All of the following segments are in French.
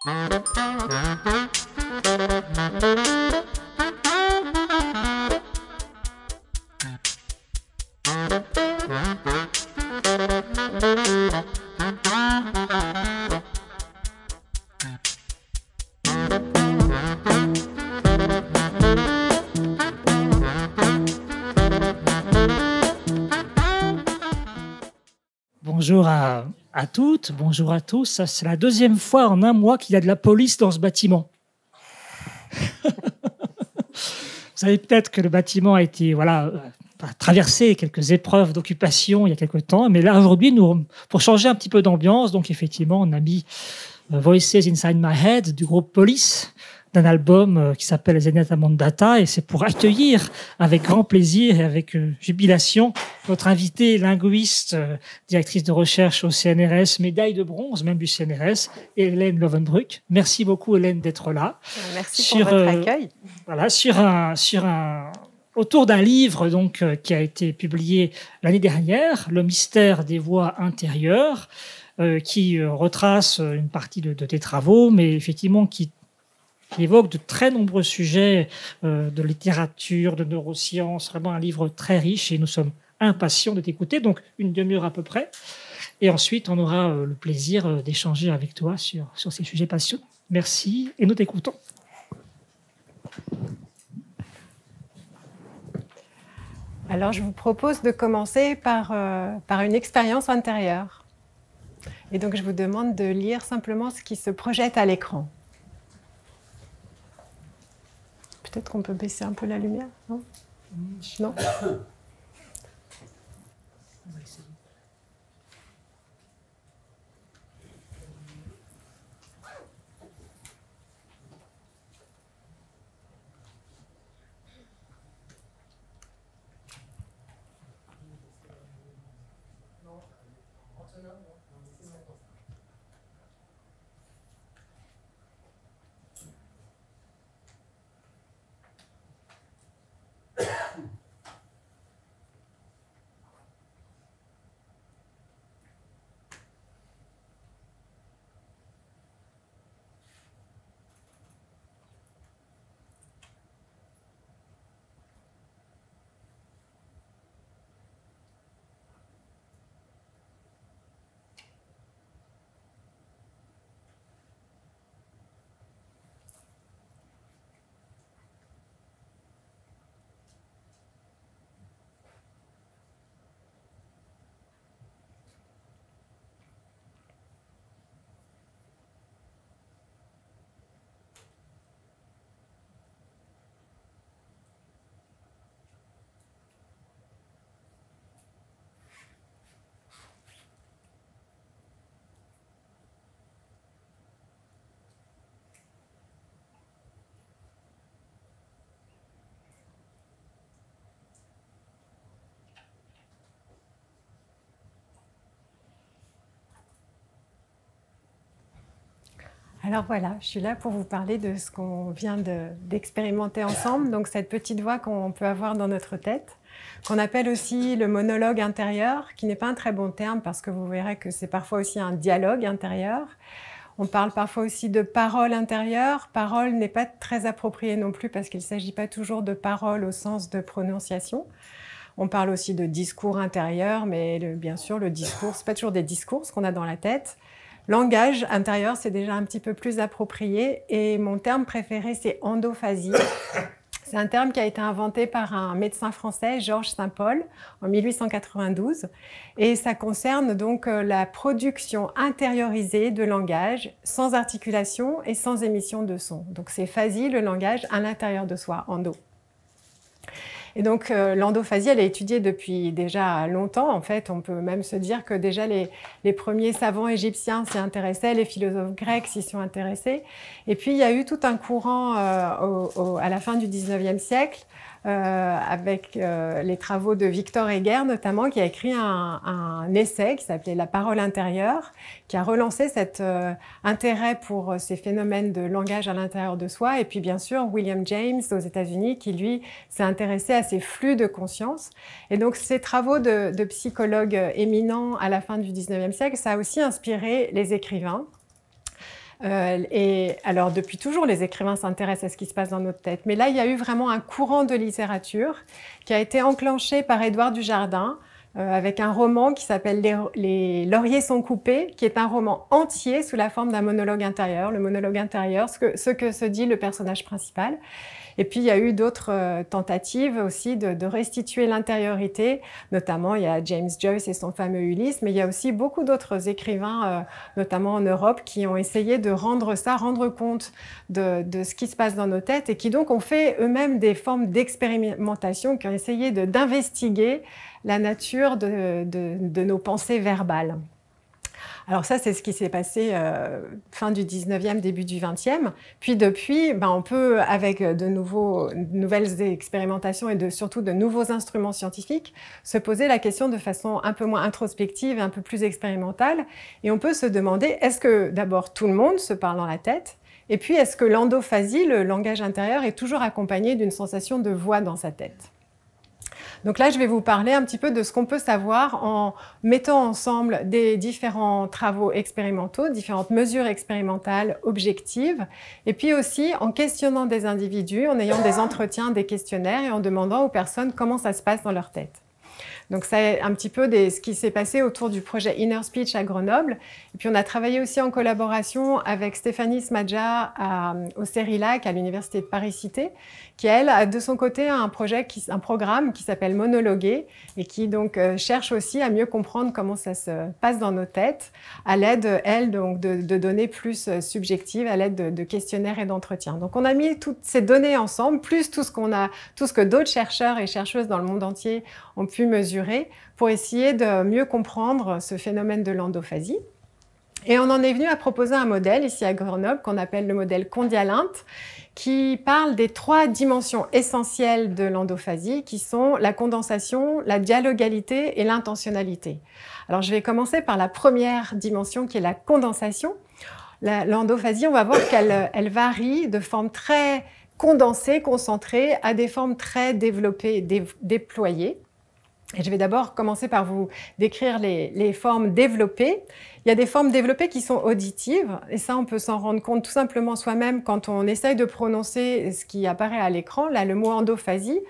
Bonjour à à toutes, bonjour à tous. c'est la deuxième fois en un mois qu'il y a de la police dans ce bâtiment. Vous savez peut-être que le bâtiment a été voilà, euh, traversé quelques épreuves d'occupation il y a quelques temps, mais là aujourd'hui, nous, pour changer un petit peu d'ambiance, donc effectivement, on a mis euh, Voices Inside My Head du groupe Police d'un album euh, qui s'appelle Zenyatta Mondata, et c'est pour accueillir avec grand plaisir et avec euh, jubilation notre invitée linguiste, euh, directrice de recherche au CNRS, médaille de bronze même du CNRS, Hélène Lovenbruck. Merci beaucoup Hélène d'être là. Merci pour votre accueil. voilà, sur un sur un autour d'un livre donc qui a été publié l'année dernière, Le mystère des voix intérieures, qui retrace une partie de, de tes travaux, mais effectivement qui qui évoque de très nombreux sujets euh, de littérature, de neurosciences, vraiment un livre très riche et nous sommes impatients de t'écouter, donc une demi-heure à peu près. Et ensuite, on aura euh, le plaisir euh, d'échanger avec toi sur, sur ces sujets passionnants. Merci et nous t'écoutons. Alors, je vous propose de commencer par, par une expérience intérieure. Et donc, je vous demande de lire simplement ce qui se projette à l'écran. Peut-être qu'on peut baisser un peu la lumière, non mmh. Non Alors voilà, je suis là pour vous parler de ce qu'on vient d'expérimenter ensemble, donc cette petite voix qu'on peut avoir dans notre tête, qu'on appelle aussi le monologue intérieur, qui n'est pas un très bon terme parce que vous verrez que c'est parfois aussi un dialogue intérieur. On parle parfois aussi de parole intérieure. Parole n'est pas très appropriée non plus parce qu'il ne s'agit pas toujours de parole au sens de prononciation. On parle aussi de discours intérieur, mais bien sûr, le discours, ce pas toujours des discours qu'on a dans la tête langage intérieur, c'est déjà un petit peu plus approprié. Et mon terme préféré, c'est endophasie. C'est un terme qui a été inventé par un médecin français, Georges Saint-Paul, en 1892. Et ça concerne donc euh, la production intériorisée de langage sans articulation et sans émission de son. Donc c'est phasie, le langage à l'intérieur de soi, endo. Et donc, euh, l'endophasie, elle est étudiée depuis déjà longtemps. En fait, on peut même se dire que déjà les, les premiers savants égyptiens s'y intéressaient, les philosophes grecs s'y sont intéressés. Et puis, il y a eu tout un courant euh, à la fin du 19e siècle euh, avec euh, les travaux de Victor Heger notamment, qui a écrit un, essai qui s'appelait La parole intérieure, qui a relancé cet euh, intérêt pour ces phénomènes de langage à l'intérieur de soi. Et puis bien sûr William James aux États-Unis, qui lui s'est intéressé à ces flux de conscience. Et donc ces travaux de, de psychologues éminents à la fin du 19e siècle, ça a aussi inspiré les écrivains. Euh, et alors, depuis toujours, les écrivains s'intéressent à ce qui se passe dans notre tête. Mais là, il y a eu vraiment un courant de littérature qui a été enclenché par Édouard Dujardin euh, avec un roman qui s'appelle les, lauriers sont coupés, qui est un roman entier sous la forme d'un monologue intérieur, le monologue intérieur, ce que se dit le personnage principal. Et puis, il y a eu d'autres euh, tentatives aussi de, restituer l'intériorité. Notamment, il y a James Joyce et son fameux Ulysse, mais il y a aussi beaucoup d'autres écrivains, euh, notamment en Europe, qui ont essayé de rendre ça, rendre compte de, ce qui se passe dans nos têtes et qui donc ont fait eux-mêmes des formes d'expérimentation, qui ont essayé d'investiguer la nature de nos pensées verbales. Alors ça, c'est ce qui s'est passé euh, fin du 19e, début du 20e. Puis depuis, ben, on peut, avec de, nouvelles expérimentations et surtout de nouveaux instruments scientifiques, se poser la question de façon un peu moins introspective, un peu plus expérimentale. Et on peut se demander, est-ce que d'abord tout le monde se parle dans la tête et puis, est-ce que l'endophasie, le langage intérieur, est toujours accompagné d'une sensation de voix dans sa tête donc là, je vais vous parler un petit peu de ce qu'on peut savoir en mettant ensemble des différents travaux expérimentaux, différentes mesures expérimentales objectives, et puis aussi en questionnant des individus, en ayant des entretiens, des questionnaires et en demandant aux personnes comment ça se passe dans leur tête. Donc c'est un petit peu des, ce qui s'est passé autour du projet Inner Speech à Grenoble. Et puis on a travaillé aussi en collaboration avec Stéphanie Smadja à, au CERILAC à l'Université de Paris-Cité, qui elle a de son côté un projet, qui, un programme qui s'appelle Monologuer et qui donc euh, cherche aussi à mieux comprendre comment ça se passe dans nos têtes à l'aide, elle, donc de, données plus euh, subjectives, à l'aide de, de questionnaires et d'entretiens. Donc on a mis toutes ces données ensemble, plus tout ce qu'on a, tout ce que d'autres chercheurs et chercheuses dans le monde entier ont pu mesurer pour essayer de mieux comprendre ce phénomène de l'endophasie. Et on en est venu à proposer un modèle ici à Grenoble qu'on appelle le modèle condialinte qui parle des trois dimensions essentielles de l'endophasie, qui sont la condensation, la dialogalité et l'intentionnalité. Alors je vais commencer par la première dimension qui est la condensation. L'endophasie, on va voir qu'elle varie de formes très condensées, concentrées, à des formes très développées, déployées. Et je vais d'abord commencer par vous décrire les, les, formes développées. Il y a des formes développées qui sont auditives, et ça, on peut s'en rendre compte tout simplement soi-même quand on essaye de prononcer ce qui apparaît à l'écran, là, le mot endophasie.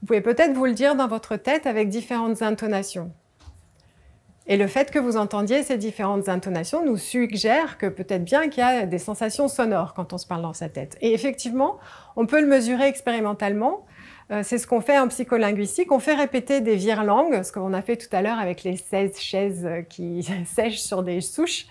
Vous pouvez peut-être vous le dire dans votre tête avec différentes intonations. Et le fait que vous entendiez ces différentes intonations nous suggère que peut-être bien qu'il y a des sensations sonores quand on se parle dans sa tête. Et effectivement, on peut le mesurer expérimentalement. Euh, c'est ce qu'on fait en psycholinguistique. On fait répéter des virelangues, ce qu'on a fait tout à l'heure avec les 16 chaises qui sèchent sur des souches.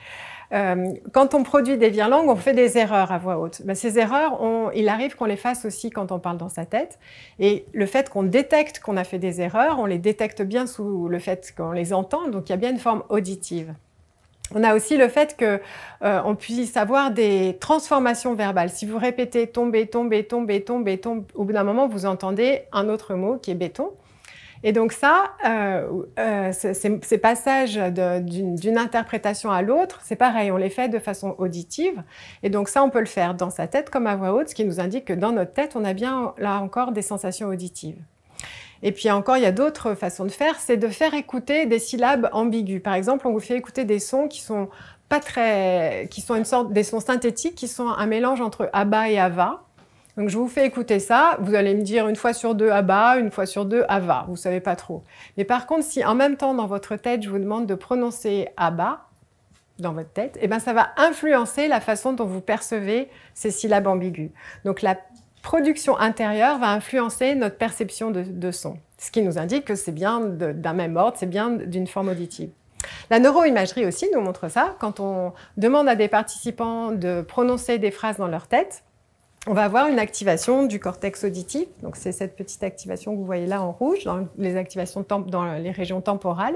Euh, quand on produit des virelangues, on fait des erreurs à voix haute. Mais ben, ces erreurs, il arrive qu'on les fasse aussi quand on parle dans sa tête. Et le fait qu'on détecte qu'on a fait des erreurs, on les détecte bien sous le fait qu'on les entend. Donc il y a bien une forme auditive. On a aussi le fait que euh, on puisse avoir des transformations verbales. Si vous répétez tomber, tomber, tomber, tomber, tomber, au bout d'un moment, vous entendez un autre mot qui est béton. Et donc ça, euh, euh, ces, ces, passages d'une interprétation à l'autre, c'est pareil, on les fait de façon auditive. Et donc ça, on peut le faire dans sa tête comme à voix haute, ce qui nous indique que dans notre tête, on a bien là encore des sensations auditives. Et puis encore, il y a d'autres façons de faire, c'est de faire écouter des syllabes ambiguës. Par exemple, on vous fait écouter des sons qui sont pas très, qui sont une sorte des sons synthétiques, qui sont un mélange entre aba et ava. Donc je vous fais écouter ça, vous allez me dire une fois sur deux aba, une fois sur deux ava, vous savez pas trop. Mais par contre, si en même temps dans votre tête je vous demande de prononcer aba dans votre tête, eh ben ça va influencer la façon dont vous percevez ces syllabes ambiguës. Donc la production intérieure va influencer notre perception de, son, ce qui nous indique que c'est bien d'un même ordre, c'est bien d'une forme auditive. La neuroimagerie aussi nous montre ça. Quand on demande à des participants de prononcer des phrases dans leur tête, on va avoir une activation du cortex auditif. Donc, c'est cette petite activation que vous voyez là en rouge, dans les activations dans les régions temporales,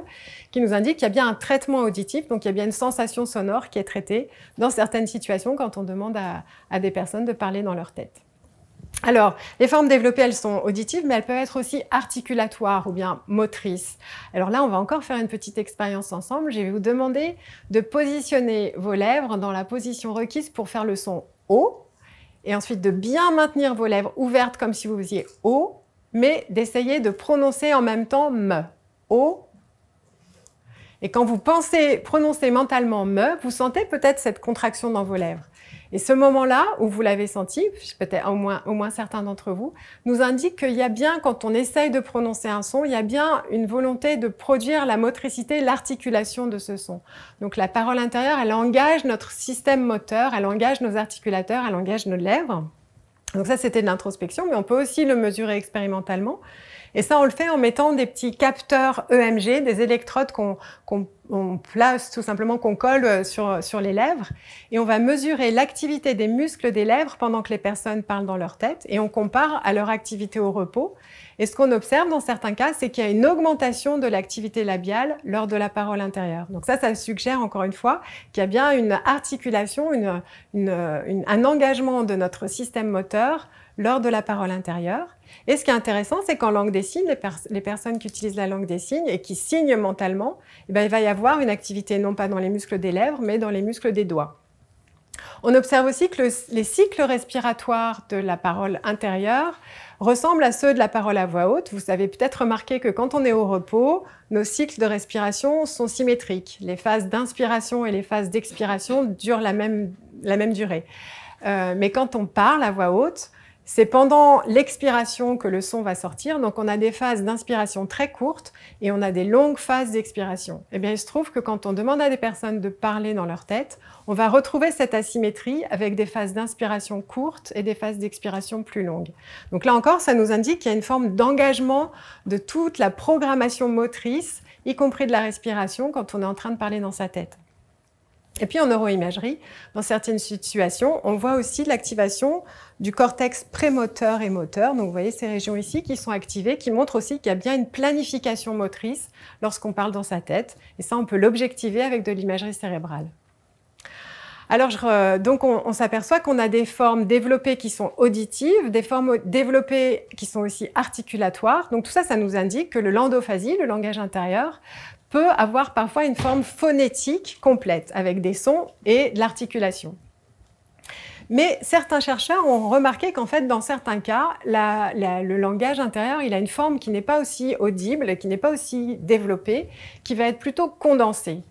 qui nous indique qu'il y a bien un traitement auditif. Donc, il y a bien une sensation sonore qui est traitée dans certaines situations quand on demande à des personnes de parler dans leur tête. Alors, les formes développées, elles sont auditives, mais elles peuvent être aussi articulatoires ou bien motrices. Alors là, on va encore faire une petite expérience ensemble. Je vais vous demander de positionner vos lèvres dans la position requise pour faire le son O, et ensuite de bien maintenir vos lèvres ouvertes comme si vous faisiez O, mais d'essayer de prononcer en même temps M. O. Et quand vous pensez prononcer mentalement M, vous sentez peut-être cette contraction dans vos lèvres. Et ce moment-là, où vous l'avez senti, peut-être au moins, certains d'entre vous, nous indique qu'il y a bien, quand on essaye de prononcer un son, il y a bien une volonté de produire la motricité, l'articulation de ce son. Donc la parole intérieure, elle engage notre système moteur, elle engage nos articulateurs, elle engage nos lèvres. Donc ça, c'était de l'introspection, mais on peut aussi le mesurer expérimentalement. Et ça, on le fait en mettant des petits capteurs EMG, des électrodes qu'on place tout simplement, qu'on colle euh, sur, les lèvres. Et on va mesurer l'activité des muscles des lèvres pendant que les personnes parlent dans leur tête. Et on compare à leur activité au repos. Et ce qu'on observe dans certains cas, c'est qu'il y a une augmentation de l'activité labiale lors de la parole intérieure. Donc ça, ça suggère encore une fois qu'il y a bien une articulation, un engagement de notre système moteur lors de la parole intérieure. Et ce qui est intéressant, c'est qu'en langue des signes, les, personnes qui utilisent la langue des signes et qui signent mentalement, eh ben, il va y avoir une activité non pas dans les muscles des lèvres, mais dans les muscles des doigts. On observe aussi que les cycles respiratoires de la parole intérieure ressemblent à ceux de la parole à voix haute. Vous avez peut-être remarqué que quand on est au repos, nos cycles de respiration sont symétriques. Les phases d'inspiration et les phases d'expiration durent la même, durée. Euh, mais quand on parle à voix haute, c'est pendant l'expiration que le son va sortir. Donc, on a des phases d'inspiration très courtes et on a des longues phases d'expiration. Eh bien, il se trouve que quand on demande à des personnes de parler dans leur tête, on va retrouver cette asymétrie avec des phases d'inspiration courtes et des phases d'expiration plus longues. Donc là encore, ça nous indique qu'il y a une forme d'engagement de toute la programmation motrice, y compris de la respiration, quand on est en train de parler dans sa tête. Et puis en neuroimagerie, dans certaines situations, on voit aussi l'activation du cortex prémoteur et moteur. Donc vous voyez ces régions ici qui sont activées, qui montrent aussi qu'il y a bien une planification motrice lorsqu'on parle dans sa tête. Et ça, on peut l'objectiver avec de l'imagerie cérébrale. Alors, donc, on, s'aperçoit qu'on a des formes développées qui sont auditives, des formes développées qui sont aussi articulatoires. Donc, tout ça, ça nous indique que le landophasie, le langage intérieur, peut avoir parfois une forme phonétique complète avec des sons et de l'articulation. Mais certains chercheurs ont remarqué qu'en fait, dans certains cas, le langage intérieur, il a une forme qui n'est pas aussi audible, qui n'est pas aussi développée, qui va être plutôt condensée.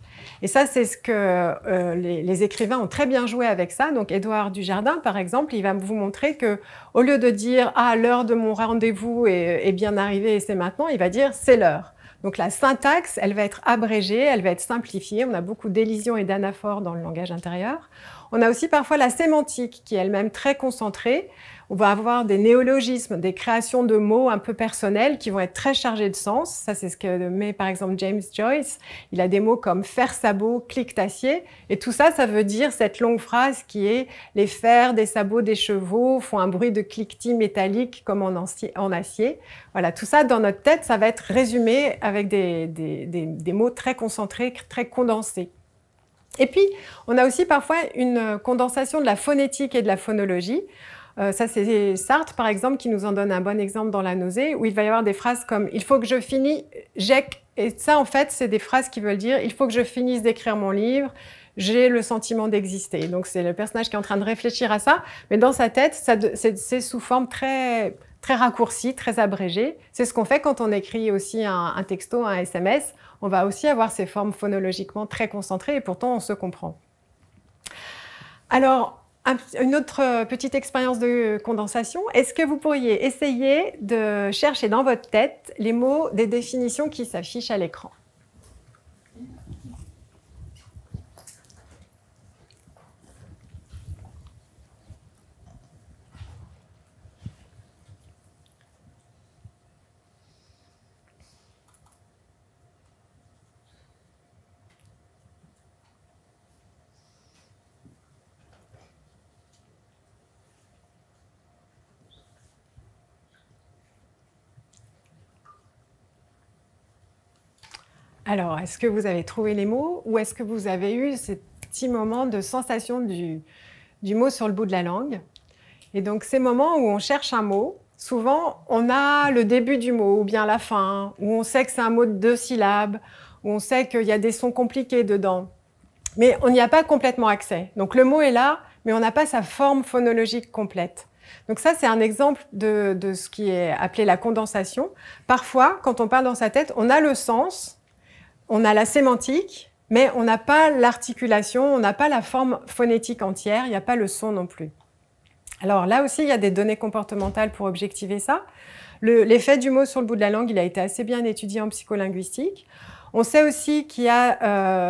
Et ça, c'est ce que euh, les, écrivains ont très bien joué avec ça. Donc, Édouard Dujardin, par exemple, il va vous montrer que, au lieu de dire ah l'heure de mon rendez-vous est, est bien arrivée et c'est maintenant, il va dire c'est l'heure. Donc la syntaxe, elle va être abrégée, elle va être simplifiée. On a beaucoup d'élisions et d'anaphores dans le langage intérieur. On a aussi parfois la sémantique qui est elle-même très concentrée. On va avoir des néologismes, des créations de mots un peu personnels qui vont être très chargés de sens. Ça, c'est ce que met par exemple James Joyce. Il a des mots comme fer sabot, d'acier Et tout ça, ça veut dire cette longue phrase qui est les fers des sabots des chevaux font un bruit de cliquetis métallique comme en, acier. Voilà, tout ça dans notre tête, ça va être résumé avec des mots très concentrés, très condensés. Et puis, on a aussi parfois une condensation de la phonétique et de la phonologie. Euh, ça, c'est Sartre, par exemple, qui nous en donne un bon exemple dans La nausée, où il va y avoir des phrases comme Il faut que je finisse, J'ai », Et ça, en fait, c'est des phrases qui veulent dire Il faut que je finisse d'écrire mon livre, j'ai le sentiment d'exister. Donc, c'est le personnage qui est en train de réfléchir à ça, mais dans sa tête, c'est sous forme très très raccourci, très abrégée. C'est ce qu'on fait quand on écrit aussi un, un texto, un SMS. On va aussi avoir ces formes phonologiquement très concentrées et pourtant on se comprend. Alors, une autre euh, petite expérience de condensation. Est-ce que vous pourriez essayer de chercher dans votre tête les mots des définitions qui s'affichent à l'écran Alors, est-ce que vous avez trouvé les mots ou est-ce que vous avez eu ces petits moments de sensation du, mot sur le bout de la langue Et donc, ces moments où on cherche un mot, souvent, on a le début du mot ou bien la fin, où on sait que c'est un mot de deux syllabes, où on sait qu'il y a des sons compliqués dedans. Mais on n'y a pas complètement accès. Donc le mot est là, mais on n'a pas sa forme phonologique complète. Donc ça, c'est un exemple de, ce qui est appelé la condensation. Parfois, quand on parle dans sa tête, on a le sens, on a la sémantique, mais on n'a pas l'articulation, on n'a pas la forme phonétique entière, il n'y a pas le son non plus. Alors là aussi, il y a des données comportementales pour objectiver ça. L'effet du mot sur le bout de la langue, il a été assez bien étudié en psycholinguistique. On sait aussi qu'il y a,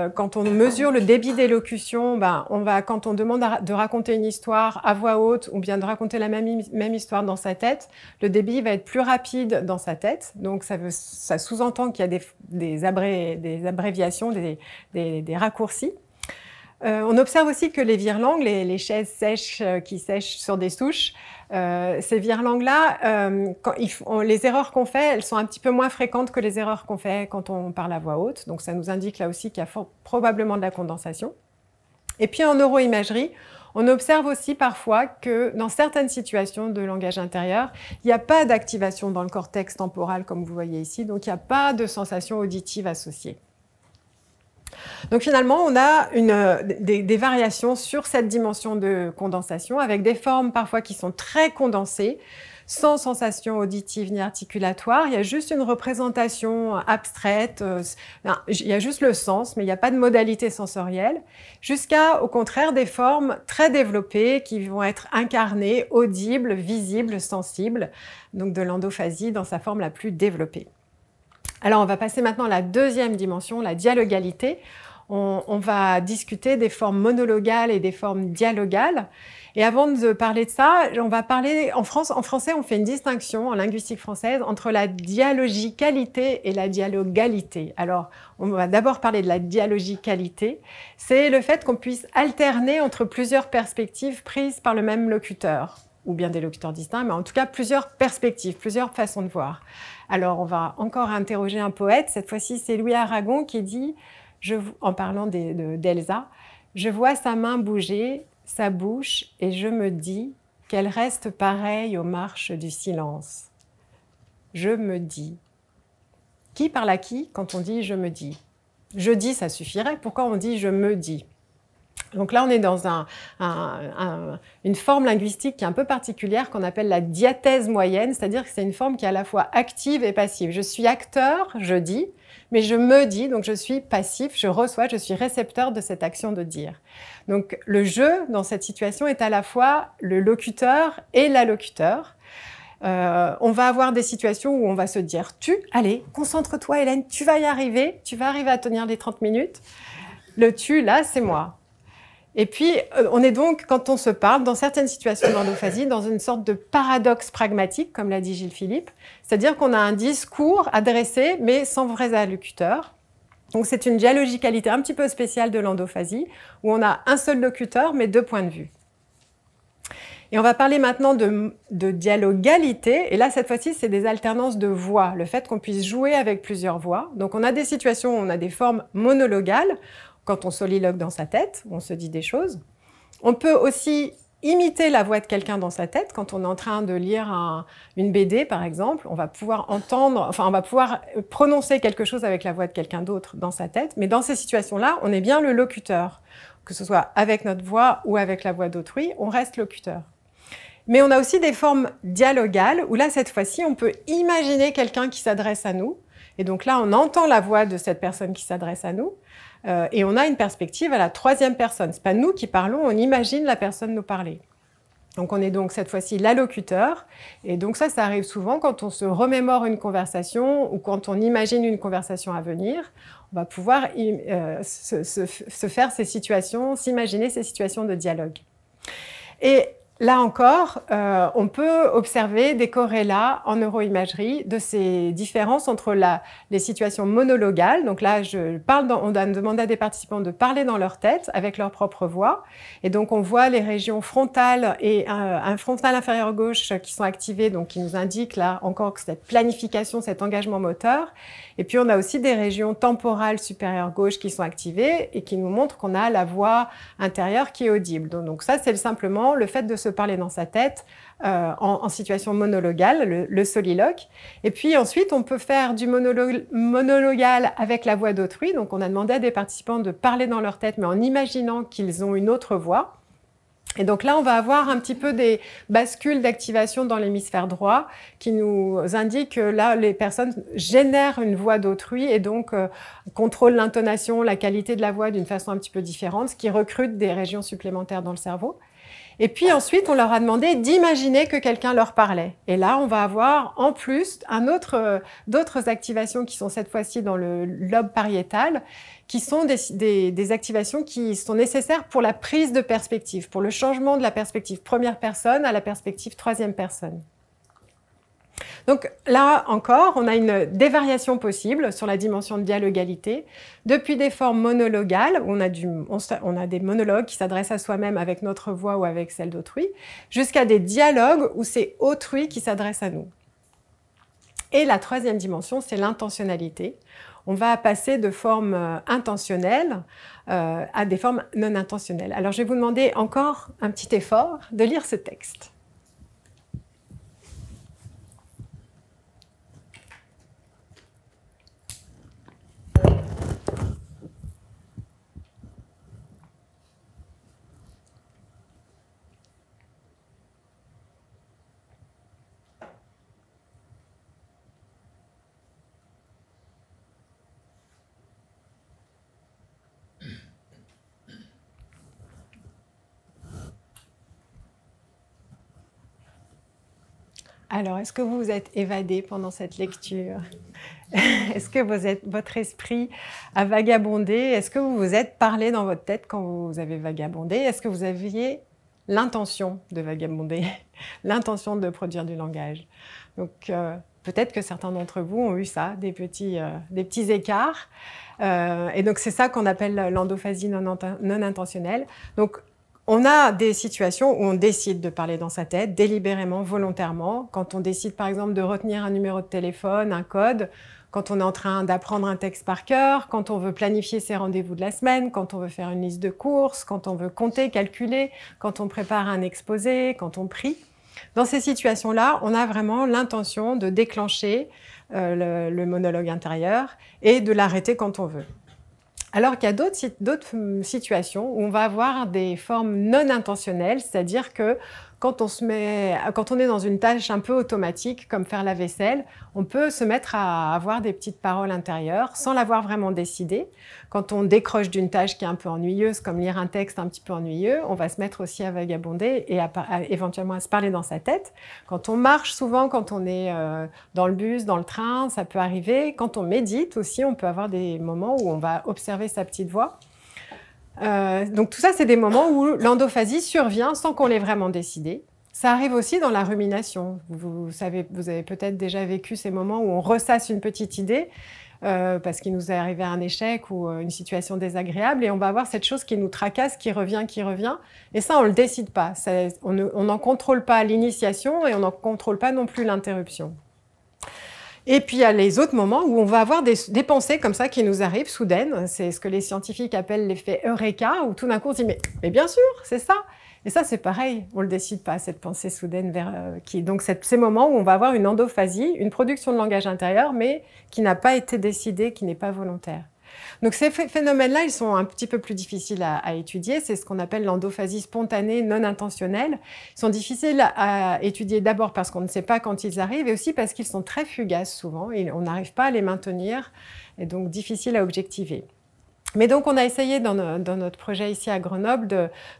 euh, quand on mesure le débit d'élocution, ben, on va, quand on demande de raconter une histoire à voix haute ou bien de raconter la même, histoire dans sa tête, le débit va être plus rapide dans sa tête. Donc ça, ça sous-entend qu'il y a des, abréviations, des, raccourcis. Euh, on observe aussi que les virelangues, les, les chaises sèches euh, qui sèchent sur des souches, euh, ces virelangues là euh, les erreurs qu'on fait, elles sont un petit peu moins fréquentes que les erreurs qu'on fait quand on parle à voix haute. Donc ça nous indique là aussi qu'il y a probablement de la condensation. Et puis en neuroimagerie, on observe aussi parfois que dans certaines situations de langage intérieur, il n'y a pas d'activation dans le cortex temporal comme vous voyez ici, donc il n'y a pas de sensation auditive associée. Donc finalement, on a des, variations sur cette dimension de condensation avec des formes parfois qui sont très condensées, sans sensation auditive ni articulatoire. Il y a juste une représentation abstraite, euh, il y a juste le sens, mais il n'y a pas de modalité sensorielle, jusqu'à au contraire des formes très développées qui vont être incarnées, audibles, visibles, sensibles, donc de l'endophasie dans sa forme la plus développée. Alors on va passer maintenant à la deuxième dimension, la dialogalité. On, va discuter des formes monologales et des formes dialogales. Et avant de parler de ça, on va parler en France. En français, on fait une distinction en linguistique française entre la dialogicalité et la dialogalité. Alors, on va d'abord parler de la dialogicalité. C'est le fait qu'on puisse alterner entre plusieurs perspectives prises par le même locuteur, ou bien des locuteurs distincts, mais en tout cas plusieurs perspectives, plusieurs façons de voir. Alors on va encore interroger un poète, cette fois-ci c'est Louis Aragon qui dit, en parlant d'Elsa, je vois sa main bouger, sa bouche, et je me dis qu'elle reste pareille aux marches du silence. Je me dis. Qui parle à qui quand on dit je me dis Je dis, ça suffirait. Pourquoi on dit je me dis donc là, on est dans une forme linguistique qui est un peu particulière, qu'on appelle la diathèse moyenne, c'est-à-dire que c'est une forme qui est à la fois active et passive. Je suis acteur, je dis, mais je me dis, donc je suis passif, je reçois, je suis récepteur de cette action de dire. Donc le jeu dans cette situation, est à la fois le locuteur et l'allocuteur. locuteur. on va avoir des situations où on va se dire tu, allez, concentre-toi Hélène, tu vas y arriver, tu vas arriver à tenir les 30 minutes. Le tu, là, c'est moi. Et puis, euh, on est donc, quand on se parle, dans certaines situations d'endophasie, dans une sorte de paradoxe pragmatique, comme l'a dit Gilles Philippe, c'est-à-dire qu'on a un discours adressé, mais sans vrais allocuteurs. Donc, c'est une dialogicalité un petit peu spéciale de l'endophasie, où on a un seul locuteur, mais deux points de vue. Et on va parler maintenant de, de dialogalité. Et là, cette fois-ci, c'est des alternances de voix, le fait qu'on puisse jouer avec plusieurs voix. Donc, on a des situations où on a des formes monologales, quand on soliloque dans sa tête, on se dit des choses. On peut aussi imiter la voix de quelqu'un dans sa tête. Quand on est en train de lire une BD, par exemple, on va pouvoir entendre, enfin, on va pouvoir prononcer quelque chose avec la voix de quelqu'un d'autre dans sa tête. Mais dans ces situations-là, on est bien le locuteur. Que ce soit avec notre voix ou avec la voix d'autrui, on reste locuteur. Mais on a aussi des formes dialogales où là, cette fois-ci, on peut imaginer quelqu'un qui s'adresse à nous. Et donc là, on entend la voix de cette personne qui s'adresse à nous. Euh, et on a une perspective à la troisième personne. C'est pas nous qui parlons, on imagine la personne nous parler. Donc on est donc cette fois-ci l'allocuteur. Et donc ça, ça arrive souvent quand on se remémore une conversation ou quand on imagine une conversation à venir. On va pouvoir euh, se, se faire ces situations, s'imaginer ces situations de dialogue. Et Là encore, euh, on peut observer des corrélats en neuroimagerie de ces différences entre les situations monologales. Donc là, je parle dans, on demande à des participants de parler dans leur tête avec leur propre voix. Et donc, on voit les régions frontales et euh, un, frontal inférieur gauche qui sont activées, donc qui nous indiquent là encore que cette planification, cet engagement moteur. Et puis, on a aussi des régions temporales supérieures gauche qui sont activées et qui nous montrent qu'on a la voix intérieure qui est audible. donc ça, c'est simplement le fait de se parler dans sa tête euh, en, situation monologale, le, soliloque. Et puis ensuite, on peut faire du monologue, monologal avec la voix d'autrui. Donc on a demandé à des participants de parler dans leur tête, mais en imaginant qu'ils ont une autre voix. Et donc là, on va avoir un petit peu des bascules d'activation dans l'hémisphère droit qui nous indiquent que là, les personnes génèrent une voix d'autrui et donc euh, contrôlent l'intonation, la qualité de la voix d'une façon un petit peu différente, ce qui recrute des régions supplémentaires dans le cerveau. Et puis ensuite, on leur a demandé d'imaginer que quelqu'un leur parlait. Et là, on va avoir en plus euh, d'autres activations qui sont cette fois-ci dans le lobe pariétal, qui sont des, des, activations qui sont nécessaires pour la prise de perspective, pour le changement de la perspective première personne à la perspective troisième personne. Donc là encore, on a une dévariation possible sur la dimension de dialogalité, depuis des formes monologales, où on a, des monologues qui s'adressent à soi-même avec notre voix ou avec celle d'autrui, jusqu'à des dialogues où c'est autrui qui s'adresse à nous. Et la troisième dimension, c'est l'intentionnalité. On va passer de formes euh, intentionnelles euh, à des formes non intentionnelles. Alors je vais vous demander encore un petit effort de lire ce texte. Alors, est-ce que vous vous êtes évadé pendant cette lecture Est-ce que votre esprit a vagabondé Est-ce que vous vous êtes parlé dans votre tête quand vous avez vagabondé Est-ce que vous aviez l'intention de vagabonder, l'intention de produire du langage Donc, euh, peut-être que certains d'entre vous ont eu ça, des petits, euh, des petits écarts. Euh, et donc, c'est ça qu'on appelle l'endophasie non, non intentionnelle. Donc, on a des situations où on décide de parler dans sa tête, délibérément, volontairement. Quand on décide, par exemple, de retenir un numéro de téléphone, un code, quand on est en train d'apprendre un texte par cœur, quand on veut planifier ses rendez-vous de la semaine, quand on veut faire une liste de courses, quand on veut compter, calculer, quand on prépare un exposé, quand on prie. Dans ces situations-là, on a vraiment l'intention de déclencher euh, le monologue intérieur et de l'arrêter quand on veut. Alors qu'il y a d'autres, hum, situations où on va avoir des formes non intentionnelles, c'est-à-dire que quand on, se met, quand on est dans une tâche un peu automatique, comme faire la vaisselle, on peut se mettre à avoir des petites paroles intérieures sans l'avoir vraiment décidé. Quand on décroche d'une tâche qui est un peu ennuyeuse, comme lire un texte un petit peu ennuyeux, on va se mettre aussi à vagabonder et éventuellement à se parler dans sa tête. Quand on marche souvent, quand on est euh, dans le bus, dans le train, ça peut arriver. Quand on médite aussi, on peut avoir des moments où on va observer sa petite voix. Euh, donc tout ça, c'est des moments où l'endophasie survient sans qu'on l'ait vraiment décidé. Ça arrive aussi dans la rumination. Vous, savez, vous avez peut-être déjà vécu ces moments où on ressasse une petite idée euh, parce qu'il nous est arrivé un échec ou euh, une situation désagréable et on va avoir cette chose qui nous tracasse, qui revient, qui revient. Et ça, on ne le décide pas. on n'en contrôle pas l'initiation et on n'en contrôle pas non plus l'interruption. Et puis il y a les autres moments où on va avoir des, pensées comme ça qui nous arrivent soudaines. C'est ce que les scientifiques appellent l'effet Eureka, où tout d'un coup on se dit mais, mais bien sûr, c'est ça. Et ça c'est pareil, on le décide pas, cette pensée soudaine vers euh, qui. Donc ces moments où on va avoir une endophasie, une production de langage intérieur, mais qui n'a pas été décidée, qui n'est pas volontaire. Donc ces phénomènes-là, ils sont un petit peu plus difficiles à, étudier. C'est ce qu'on appelle l'endophasie spontanée non intentionnelle. Ils sont difficiles à étudier d'abord parce qu'on ne sait pas quand ils arrivent et aussi parce qu'ils sont très fugaces souvent on n'arrive pas à les maintenir et donc difficile à objectiver. Mais donc, on a essayé dans, notre projet ici à Grenoble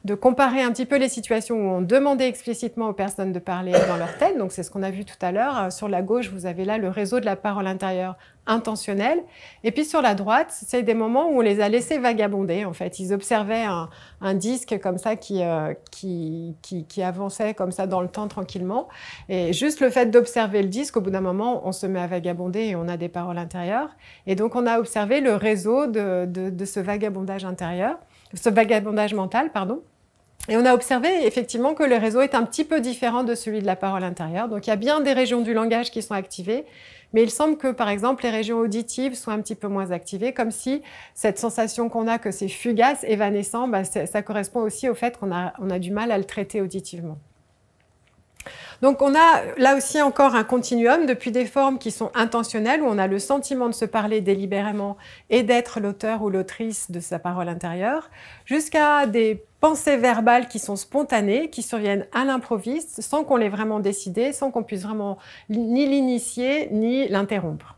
de, comparer un petit peu les situations où on demandait explicitement aux personnes de parler dans leur tête. Donc, c'est ce qu'on a vu tout à l'heure. Sur la gauche, vous avez là le réseau de la parole intérieure intentionnel. Et puis sur la droite, c'est des moments où on les a laissés vagabonder. En fait, ils observaient un, un disque comme ça qui, euh, qui, qui, qui, avançait comme ça dans le temps tranquillement. Et juste le fait d'observer le disque, au bout d'un moment, on se met à vagabonder et on a des paroles intérieures. Et donc on a observé le réseau de, de, de ce vagabondage intérieur, ce vagabondage mental, pardon. Et on a observé effectivement que le réseau est un petit peu différent de celui de la parole intérieure. Donc il y a bien des régions du langage qui sont activées, mais il semble que, par exemple, les régions auditives soient un petit peu moins activées, comme si cette sensation qu'on a que c'est fugace, évanescent, bah, ça correspond aussi au fait qu'on a du mal à le traiter auditivement. Donc on a là aussi encore un continuum depuis des formes qui sont intentionnelles, où on a le sentiment de se parler délibérément et d'être l'auteur ou l'autrice de sa parole intérieure, jusqu'à des pensées verbales qui sont spontanées, qui surviennent à l'improviste, sans qu'on l'ait vraiment décidé, sans qu'on puisse vraiment ni l'initier, ni l'interrompre.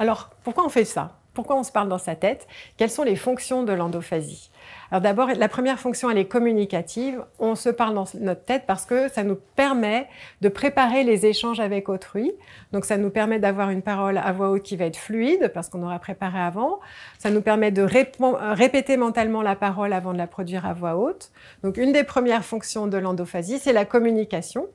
Alors pourquoi on fait ça Pourquoi on se parle dans sa tête Quelles sont les fonctions de l'endophasie alors d'abord, la première fonction, elle est communicative. On se parle dans notre tête parce que ça nous permet de préparer les échanges avec autrui. Donc ça nous permet d'avoir une parole à voix haute qui va être fluide parce qu'on aura préparé avant. Ça nous permet de répéter mentalement la parole avant de la produire à voix haute. Donc une des premières fonctions de l'endophasie, c'est la communication.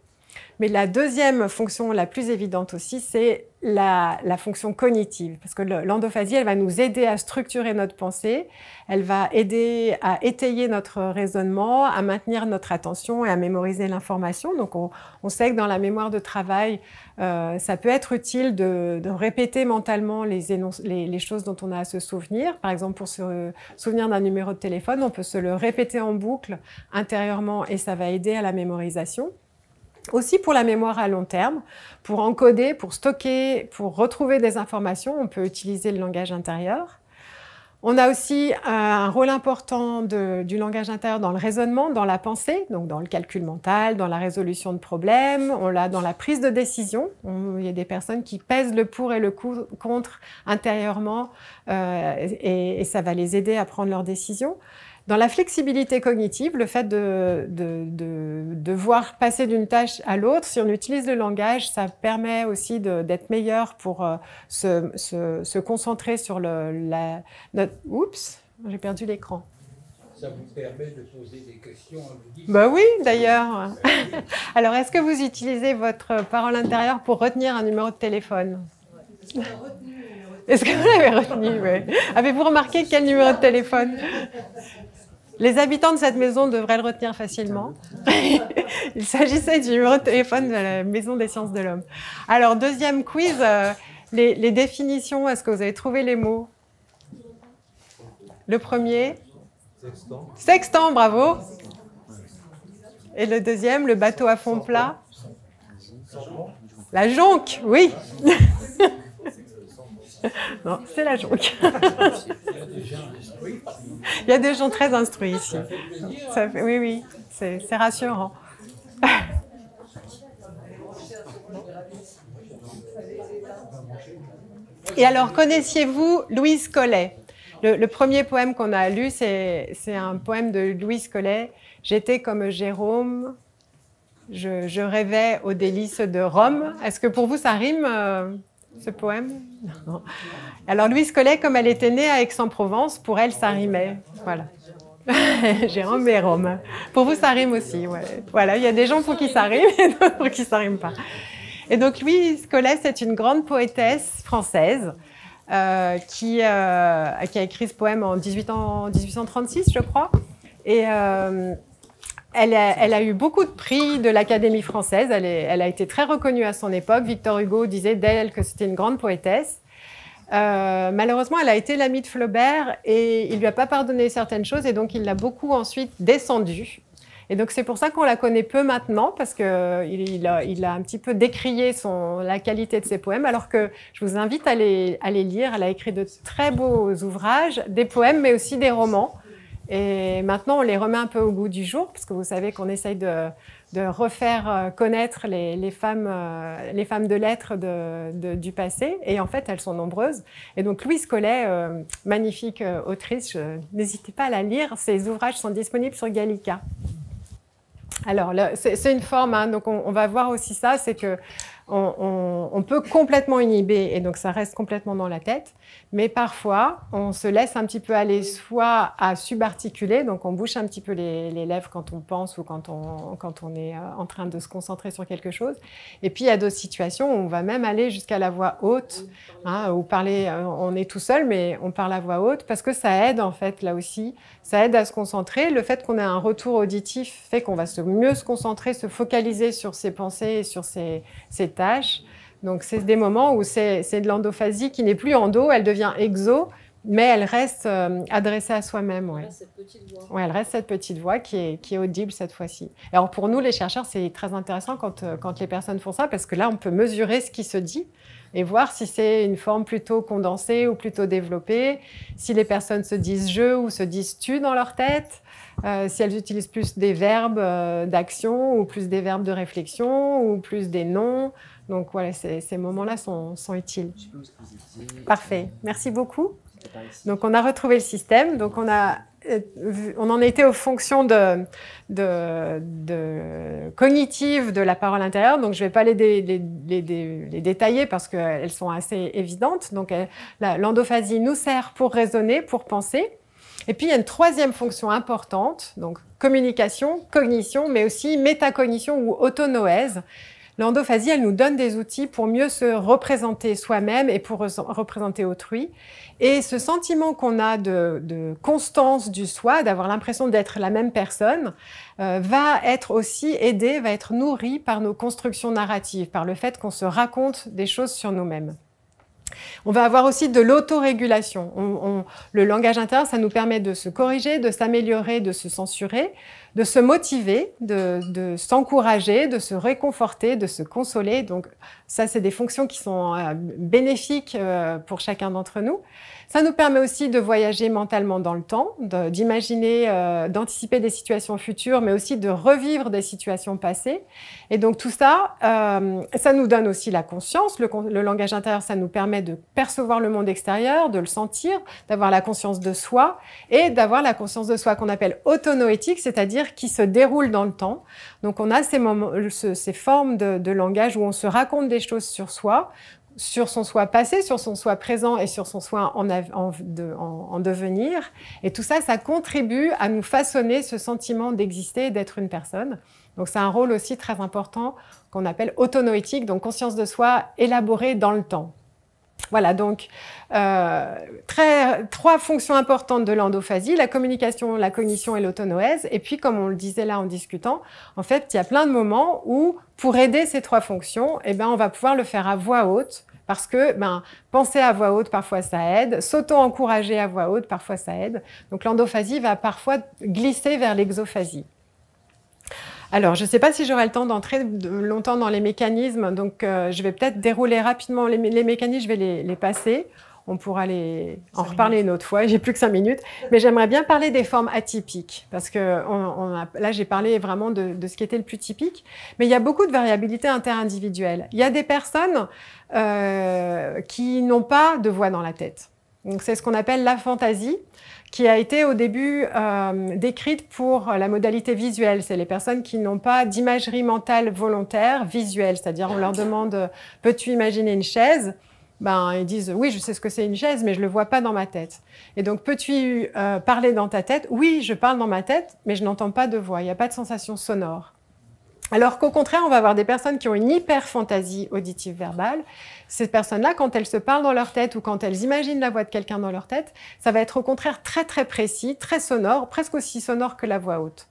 Mais la deuxième fonction la plus évidente aussi, c'est la, la, fonction cognitive, parce que l'endophasie, elle va nous aider à structurer notre pensée, elle va aider à étayer notre raisonnement, à maintenir notre attention et à mémoriser l'information. Donc on, on, sait que dans la mémoire de travail, euh, ça peut être utile de, de répéter mentalement les, les, choses dont on a à se souvenir. Par exemple, pour se souvenir d'un numéro de téléphone, on peut se le répéter en boucle intérieurement et ça va aider à la mémorisation. Aussi pour la mémoire à long terme, pour encoder, pour stocker, pour retrouver des informations, on peut utiliser le langage intérieur. On a aussi euh, un rôle important du langage intérieur dans le raisonnement, dans la pensée, donc dans le calcul mental, dans la résolution de problèmes, on l'a dans la prise de décision. il y a des personnes qui pèsent le pour et le contre intérieurement euh, et, ça va les aider à prendre leurs décisions. Dans la flexibilité cognitive, le fait de, de, de, voir passer d'une tâche à l'autre, si on utilise le langage, ça permet aussi d'être meilleur pour euh, se, se, se, concentrer sur le, la... Notre... Oups, j'ai perdu l'écran ça vous permet de poser des questions. Hein, bah oui, d'ailleurs. Alors, est-ce que vous utilisez votre parole intérieure pour retenir un numéro de téléphone Est-ce que vous l'avez retenu oui. Avez-vous remarqué quel numéro de téléphone les habitants de cette maison devraient le retenir facilement. Il s'agissait du numéro de téléphone de la Maison des sciences de l'homme. Alors, deuxième quiz, euh, les, les, définitions, est-ce que vous avez trouvé les mots Le premier Sextant. Sextant, bravo. Et le deuxième, le bateau à fond plat La jonque, oui. Non, c'est la jonque. Il y a des gens très instruits ici. Ça fait, oui, oui, c'est rassurant. Et alors, connaissiez-vous Louise Collet le, premier poème qu'on a lu, c'est un poème de Louise Collet. J'étais comme Jérôme, je, je, rêvais aux délices de Rome. Est-ce que pour vous, ça rime euh, ce poème Alors Louise Collet, comme elle était née à Aix-en-Provence, pour elle, ça rimait. Voilà. Jérôme et Pour vous, ça rime aussi. Ouais. Voilà, il y a des gens pour qui ça rime et d'autres pour qui ça rime pas. Et donc Louise Collet, c'est une grande poétesse française euh, euh, qui, a écrit ce poème en 18 1836, je crois. Et... Euh, elle a, eu beaucoup de prix de l'Académie française. Elle, a été très reconnue à son époque. Victor Hugo disait d'elle que c'était une grande poétesse. Euh, malheureusement, elle a été l'amie de Flaubert et il lui a pas pardonné certaines choses et donc il l'a beaucoup ensuite descendue. Et donc c'est pour ça qu'on la connaît peu maintenant parce que il a, un petit peu décrié la qualité de ses poèmes, alors que je vous invite à les lire. Elle a écrit de très beaux ouvrages, des poèmes mais aussi des romans. Et maintenant, on les remet un peu au goût du jour, parce que vous savez qu'on essaye de, refaire euh, connaître les, femmes, euh, les femmes de lettres du passé. Et en fait, elles sont nombreuses. Et donc, Louise Collet, euh, magnifique autrice, n'hésitez pas à la lire. Ses ouvrages sont disponibles sur Gallica. Alors, c'est une forme, hein, donc on, on, va voir aussi ça, c'est que on, peut complètement inhiber et donc ça reste complètement dans la tête. Mais parfois, on se laisse un petit peu aller soit à subarticuler, donc on bouche un petit peu les, lèvres quand on pense ou quand on, est euh, en train de se concentrer sur quelque chose. Et puis il y a d'autres situations où on va même aller jusqu'à la voix haute, hein, où parler, euh, on est tout seul, mais on parle à voix haute parce que ça aide en fait là aussi, ça aide à se concentrer. Le fait qu'on ait un retour auditif fait qu'on va se mieux se concentrer, se focaliser sur ses pensées et sur ses tâches. Donc, c'est des moments où c'est de l'endophasie qui n'est plus endo, elle devient exo, mais elle reste euh, adressée à soi-même. Ouais. Elle reste cette petite voix. qui est, audible cette fois-ci. Alors, pour nous, les chercheurs, c'est très intéressant quand, euh, quand les personnes font ça, parce que là, on peut mesurer ce qui se dit et voir si c'est une forme plutôt condensée ou plutôt développée, si les personnes se disent je ou se disent tu dans leur tête. Euh, si elles utilisent plus des verbes euh, d'action ou plus des verbes de réflexion ou plus des noms. Donc voilà, ces moments-là sont, utiles. Parfait, merci beaucoup. Donc on a retrouvé le système, donc on, a, euh, on en était aux fonctions de, de, de cognitives de la parole intérieure, donc je ne vais pas les détailler parce qu'elles sont assez évidentes. Donc l'endophasie nous sert pour raisonner, pour penser. Et puis, il y a une troisième fonction importante, donc communication, cognition, mais aussi métacognition ou autonoèse. L'endophasie, elle nous donne des outils pour mieux se représenter soi-même et pour représenter autrui. Et ce sentiment qu'on a de, constance du soi, d'avoir l'impression d'être la même personne, euh, va être aussi aidé, va être nourri par nos constructions narratives, par le fait qu'on se raconte des choses sur nous-mêmes. On va avoir aussi de l'autorégulation. le langage interne, ça nous permet de se corriger, de s'améliorer, de se censurer de se motiver, de, s'encourager, de se réconforter, de se consoler. Donc ça, c'est des fonctions qui sont euh, bénéfiques euh, pour chacun d'entre nous. Ça nous permet aussi de voyager mentalement dans le temps, d'imaginer, euh, d'anticiper des situations futures, mais aussi de revivre des situations passées. Et donc tout ça, ça nous donne aussi la conscience. Le, langage intérieur, ça nous permet de percevoir le monde extérieur, de le sentir, d'avoir la conscience de soi et d'avoir la conscience de soi qu'on appelle autonoétique, c'est-à-dire qui se déroule dans le temps. Donc on a ces, euh, formes de, langage où on se raconte des choses sur soi, sur son soi passé, sur son soi présent et sur son soi en, devenir. Et tout ça, ça contribue à nous façonner ce sentiment d'exister et d'être une personne. Donc c'est un rôle aussi très important qu'on appelle autonoéthique, donc conscience de soi élaborée dans le temps. Voilà, donc euh, trois fonctions importantes de l'endophasie, la communication, la cognition et l'autonoèse. Et puis, comme on le disait là en discutant, en fait, il y a plein de moments où, pour aider ces trois fonctions, eh ben, on va pouvoir le faire à voix haute. Parce que ben, penser à voix haute, parfois ça aide. S'auto-encourager à voix haute, parfois ça aide. Donc l'endophasie va parfois glisser vers l'exophasie. Alors, je ne sais pas si j'aurai le temps d'entrer longtemps dans les mécanismes, donc euh, je vais peut-être dérouler rapidement les, mécanismes, je vais les, passer. On pourra les en reparler une autre fois, j'ai plus que cinq minutes. Mais j'aimerais bien parler des formes atypiques, parce que on, là, j'ai parlé vraiment de, ce qui était le plus typique. Mais il y a beaucoup de variabilité interindividuelle. Il y a des personnes euh, qui n'ont pas de voix dans la tête. Donc, c'est ce qu'on appelle la fantaisie qui a été au début euh, décrite pour la modalité visuelle. C'est les personnes qui n'ont pas d'imagerie mentale volontaire visuelle, c'est-à-dire on leur demande peux-tu imaginer une chaise ben, ils disent oui, je sais ce que c'est une chaise, mais je le vois pas dans ma tête. Et donc, peux-tu euh, parler dans ta tête Oui, je parle dans ma tête, mais je n'entends pas de voix. Il n'y a pas de sensation sonore. Alors qu'au contraire, on va avoir des personnes qui ont une hyperfantasie auditive verbale. Ces personnes-là, quand elles se parlent dans leur tête ou quand elles imaginent la voix de quelqu'un dans leur tête, ça va être au contraire très très précis, très sonore, presque aussi sonore que la voix haute.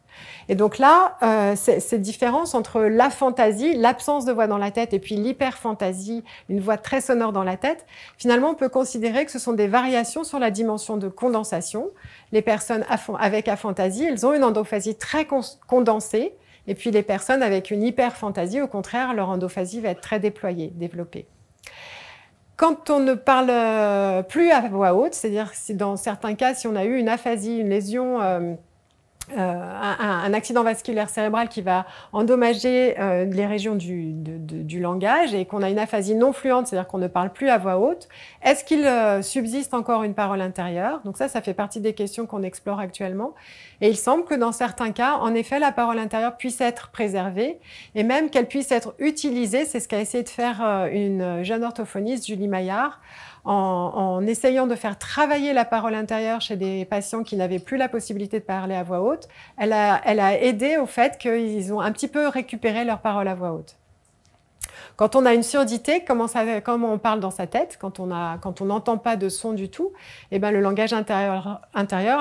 Et donc là, euh, ces différences entre la fantasie, l'absence de voix dans la tête, et puis l'hyperfantasie, une voix très sonore dans la tête, finalement, on peut considérer que ce sont des variations sur la dimension de condensation. Les personnes avec aphantasie, elles ont une endophasie très condensée, et puis les personnes avec une hyperfantasie, au contraire, leur endophasie va être très déployée, développée. Quand on ne parle euh, plus à voix haute, c'est-à-dire si dans certains cas, si on a eu une aphasie, une lésion euh, euh, un, un, accident vasculaire cérébral qui va endommager euh, les régions du, du langage et qu'on a une aphasie non fluente, c'est-à-dire qu'on ne parle plus à voix haute, est-ce qu'il euh, subsiste encore une parole intérieure Donc ça, ça fait partie des questions qu'on explore actuellement. Et il semble que dans certains cas, en effet, la parole intérieure puisse être préservée et même qu'elle puisse être utilisée. C'est ce qu'a essayé de faire une jeune orthophoniste, Julie Maillard en, essayant de faire travailler la parole intérieure chez des patients qui n'avaient plus la possibilité de parler à voix haute, elle a aidé au fait qu'ils ont un petit peu récupéré leur parole à voix haute. Quand on a une surdité, comment, on parle dans sa tête Quand on n'entend pas de son du tout, eh ben le langage intérieur,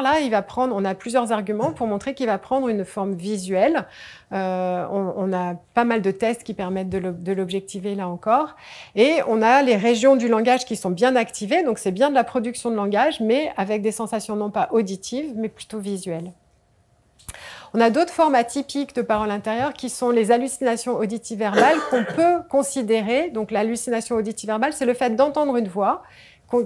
là, il va prendre. On a plusieurs arguments pour montrer qu'il va prendre une forme visuelle. Euh, on, a pas mal de tests qui permettent de l'objectiver là encore. Et on a les régions du langage qui sont bien activées, donc c'est bien de la production de langage, mais avec des sensations non pas auditives, mais plutôt visuelles. On a d'autres formes atypiques de parole intérieure qui sont les hallucinations auditives verbales qu'on peut considérer. Donc l'hallucination auditive verbale, c'est le fait d'entendre une voix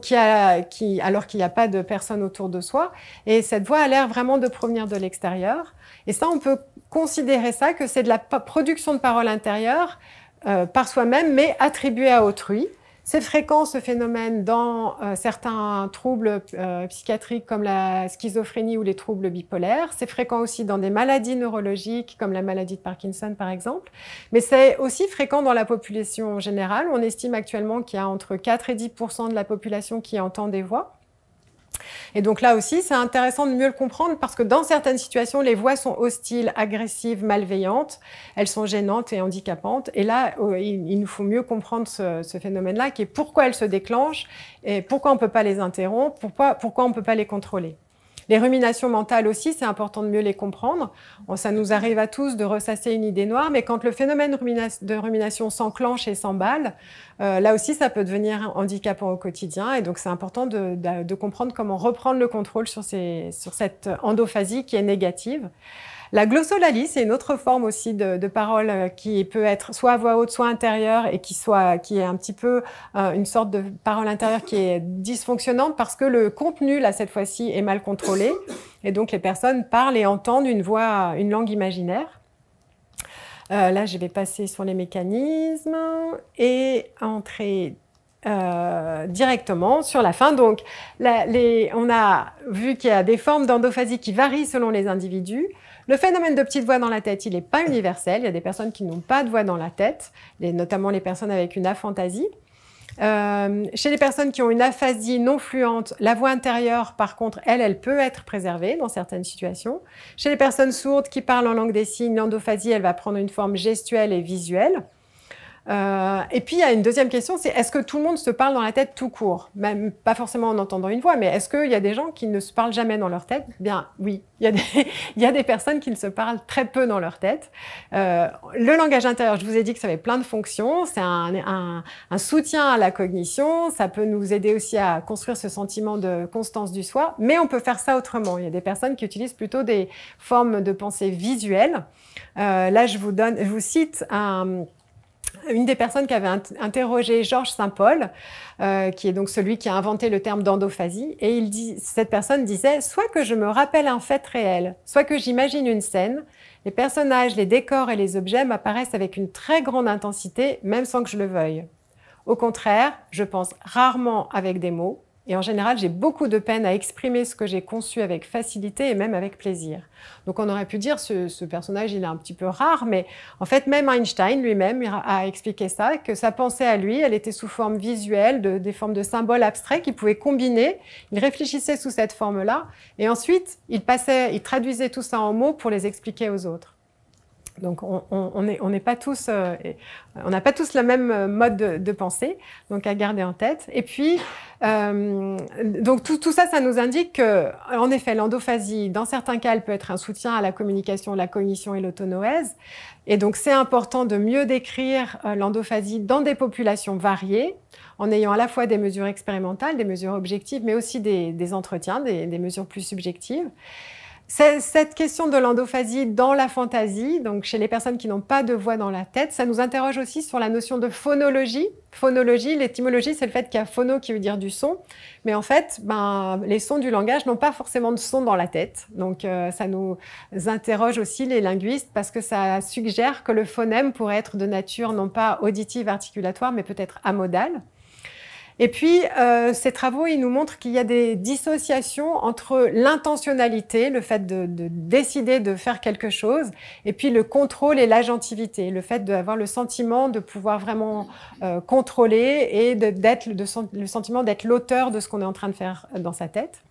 qui a, alors qu'il n'y a pas de personne autour de soi. Et cette voix a l'air vraiment de provenir de l'extérieur. Et ça, on peut considérer ça que c'est de la production de parole intérieure euh, par soi-même, mais attribuée à autrui. C'est fréquent ce phénomène dans euh, certains troubles euh, psychiatriques comme la schizophrénie ou les troubles bipolaires. C'est fréquent aussi dans des maladies neurologiques comme la maladie de Parkinson par exemple. Mais c'est aussi fréquent dans la population générale. On estime actuellement qu'il y a entre 4 et 10 de la population qui entend des voix. Et donc là aussi, c'est intéressant de mieux le comprendre parce que dans certaines situations, les voix sont hostiles, agressives, malveillantes, elles sont gênantes et handicapantes. Et là, euh, il nous faut mieux comprendre ce, phénomène-là, qui est pourquoi elles se déclenchent et pourquoi on ne peut pas les interrompre, pourquoi on ne peut pas les contrôler. Les ruminations mentales aussi, c'est important de mieux les comprendre. ça nous arrive à tous de ressasser une idée noire, mais quand le phénomène de rumination s'enclenche et s'emballe, euh, là aussi, ça peut devenir handicapant au quotidien. Et donc, c'est important de, comprendre comment reprendre le contrôle sur, sur cette endophasie qui est négative. La glossolalie, c'est une autre forme aussi de, parole euh, qui peut être soit à voix haute, soit intérieure, et qui, est un petit peu euh, une sorte de parole intérieure qui est dysfonctionnante parce que le contenu, là, cette fois-ci, est mal contrôlé. Et donc, les personnes parlent et entendent une voix, une langue imaginaire. Euh, là, je vais passer sur les mécanismes et entrer directement sur la fin. Donc, on a vu qu'il y a des formes d'endophasie qui varient selon les individus. Le phénomène de petite voix dans la tête, il n'est pas universel. Il y a des personnes qui n'ont pas de voix dans la tête, notamment les personnes avec une aphantasie. Euh, chez les personnes qui ont une aphasie non fluente, la voix intérieure, par contre, elle, elle peut être préservée dans certaines situations. Chez les personnes sourdes qui parlent en langue des signes, l'endophasie, elle va prendre une forme gestuelle et visuelle. Euh, et puis, il y a une deuxième question, c'est est-ce que tout le monde se parle dans la tête tout court Même pas forcément en entendant une voix, mais est-ce qu'il y a des gens qui ne se parlent jamais dans leur tête Bien, oui, il y, a des, il y, a des, personnes qui ne se parlent très peu dans leur tête. Euh, le langage intérieur, je vous ai dit que ça avait plein de fonctions. C'est un, un, un, soutien à la cognition. Ça peut nous aider aussi à construire ce sentiment de constance du soi. Mais on peut faire ça autrement. Il y a des personnes qui utilisent plutôt des formes de pensée visuelles. Euh, là, je vous, donne, je vous cite un une des personnes qui avait interrogé Georges Saint-Paul, euh, qui est donc celui qui a inventé le terme d'endophasie, et il dit, cette personne disait soit que je me rappelle un fait réel, soit que j'imagine une scène, les personnages, les décors et les objets m'apparaissent avec une très grande intensité, même sans que je le veuille. Au contraire, je pense rarement avec des mots, et en général, j'ai beaucoup de peine à exprimer ce que j'ai conçu avec facilité et même avec plaisir. Donc on aurait pu dire, ce, ce personnage, il est un petit peu rare, mais en fait, même Einstein lui-même a expliqué ça, que sa pensée à lui, elle était sous forme visuelle, de, des formes de symboles abstraits qu'il pouvait combiner. Il réfléchissait sous cette forme-là, et ensuite, il, passait, il traduisait tout ça en mots pour les expliquer aux autres. Donc on n'est on pas tous, euh, euh, on n'a pas tous le même euh, mode de, de, pensée, donc à garder en tête. Et puis, donc tout, ça, ça nous indique que, en effet, l'endophasie, dans certains cas, elle peut être un soutien à la communication, la cognition et l'autonoèse. Et donc c'est important de mieux décrire l'endophasie dans des populations variées, en ayant à la fois des mesures expérimentales, des mesures objectives, mais aussi des, entretiens, des mesures plus subjectives. Cette question de l'endophasie dans la fantaisie, donc chez les personnes qui n'ont pas de voix dans la tête, ça nous interroge aussi sur la notion de phonologie. Phonologie, l'étymologie, c'est le fait qu'il y a phono qui veut dire du son, mais en fait, ben, les sons du langage n'ont pas forcément de son dans la tête. Donc euh, ça nous interroge aussi les linguistes parce que ça suggère que le phonème pourrait être de nature non pas auditive, articulatoire, mais peut-être amodale. Et puis, euh, ces travaux, ils nous montrent qu'il y a des dissociations entre l'intentionnalité, le fait de, de, décider de faire quelque chose, et puis le contrôle et l'agentivité, le fait d'avoir le sentiment de pouvoir vraiment euh, contrôler et d'être le sentiment d'être l'auteur de ce qu'on est en train de faire dans sa tête.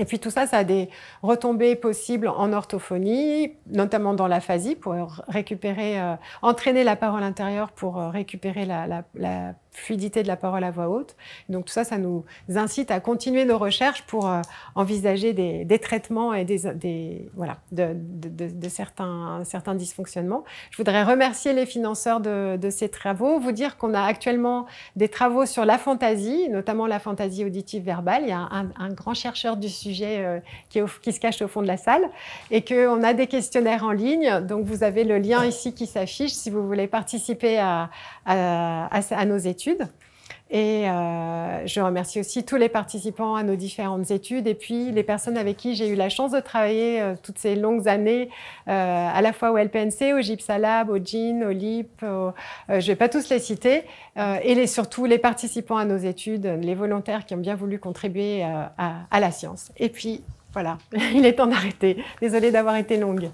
Et puis tout ça, ça a des retombées possibles en orthophonie, notamment dans l'aphasie, pour récupérer, euh, entraîner la parole intérieure pour euh, récupérer la, la, la fluidité de la parole à voix haute. Donc tout ça, ça nous incite à continuer nos recherches pour euh, envisager des, des, traitements et des, des voilà, de, de, certains, certains dysfonctionnements. Je voudrais remercier les financeurs de, ces travaux, vous dire qu'on a actuellement des travaux sur la fantaisie, notamment la fantaisie auditive verbale. Il y a un, grand chercheur du sujet euh, qui, qui, se cache au fond de la salle et qu'on a des questionnaires en ligne. Donc vous avez le lien ici qui s'affiche si vous voulez participer à, à nos études. Et euh, je remercie aussi tous les participants à nos différentes études et puis les personnes avec qui j'ai eu la chance de travailler euh, toutes ces longues années, euh, à la fois au LPNC, au GIPSA Lab, au GIN, au LIP, je ne vais pas tous les citer, et les, surtout les participants à nos études, les volontaires qui ont bien voulu contribuer à, à la science. Et puis, voilà, il est temps d'arrêter. Désolée d'avoir été longue.